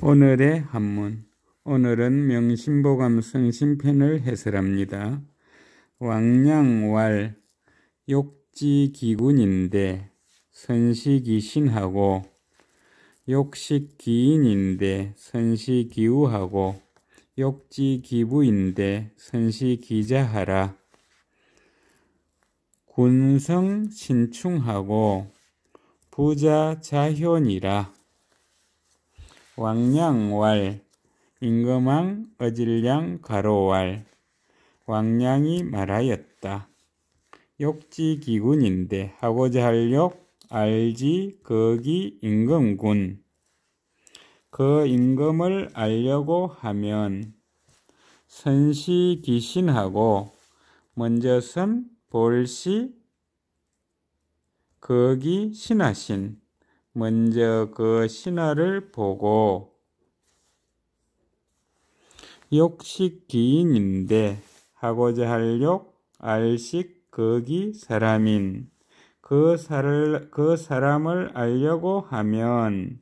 오늘의 한문 오늘은 명심보감성 심편을 해설합니다. 왕양왈 욕지기군인데 선시기신하고 욕식기인인데 선시기우하고 욕지기부인데 선시기자하라 군성신충하고 부자자현이라 왕량왈 임금왕 어질량 가로왈 왕량이 말하였다. 욕지기군인데 하고자 할욕 알지 거기 임금군 그 임금을 알려고 하면 선시기신하고 먼저 선 볼시 거기 신하신 먼저 그 신화를 보고 욕식 기인인데 하고자 할 욕, 알식 거기 사람인 그, 사그 사람을 알려고 하면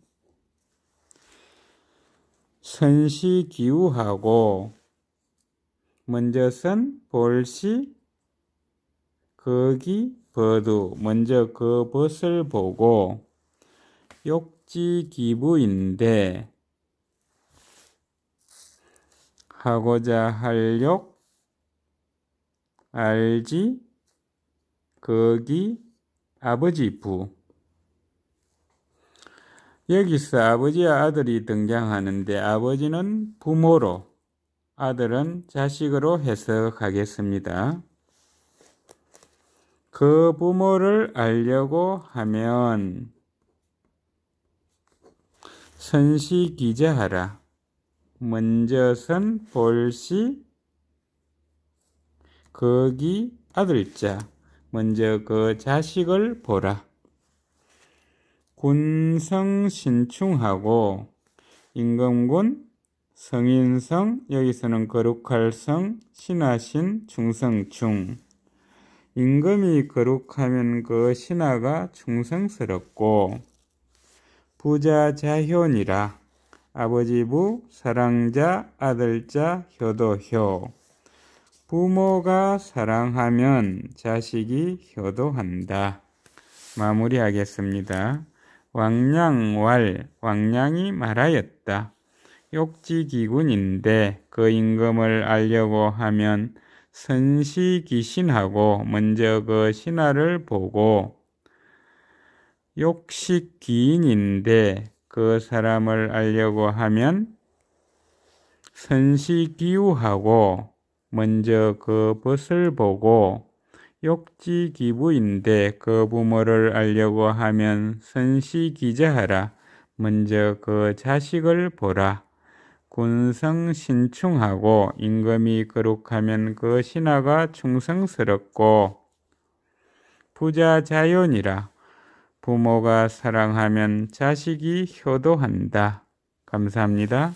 선시 기우하고 먼저 선 볼시 거기 버두 먼저 그 벗을 보고 욕지 기부인데 하고자 할역 알지 거기 아버지 부 여기서 아버지와 아들이 등장하는데 아버지는 부모로 아들은 자식으로 해석하겠습니다. 그 부모를 알려고 하면 선시 기자하라. 먼저선 볼시 거기 아들자 먼저 그 자식을 보라. 군성 신충하고 임금군 성인성 여기서는 거룩할 성 신하신 중성충 임금이 거룩하면 그 신하가 충성스럽고 부자 자효니라 아버지 부 사랑자 아들자 효도효 부모가 사랑하면 자식이 효도한다. 마무리하겠습니다. 왕량왈 왕량이 말하였다. 욕지기군인데 그 임금을 알려고 하면 선시기신하고 먼저 그 신하를 보고 욕식 기인인데 그 사람을 알려고 하면 선시기우하고 먼저 그 벗을 보고 욕지기부인데 그 부모를 알려고 하면 선시기자하라 먼저 그 자식을 보라 군성신충하고 임금이 거룩하면 그 신하가 충성스럽고 부자자연이라 부모가 사랑하면 자식이 효도한다. 감사합니다.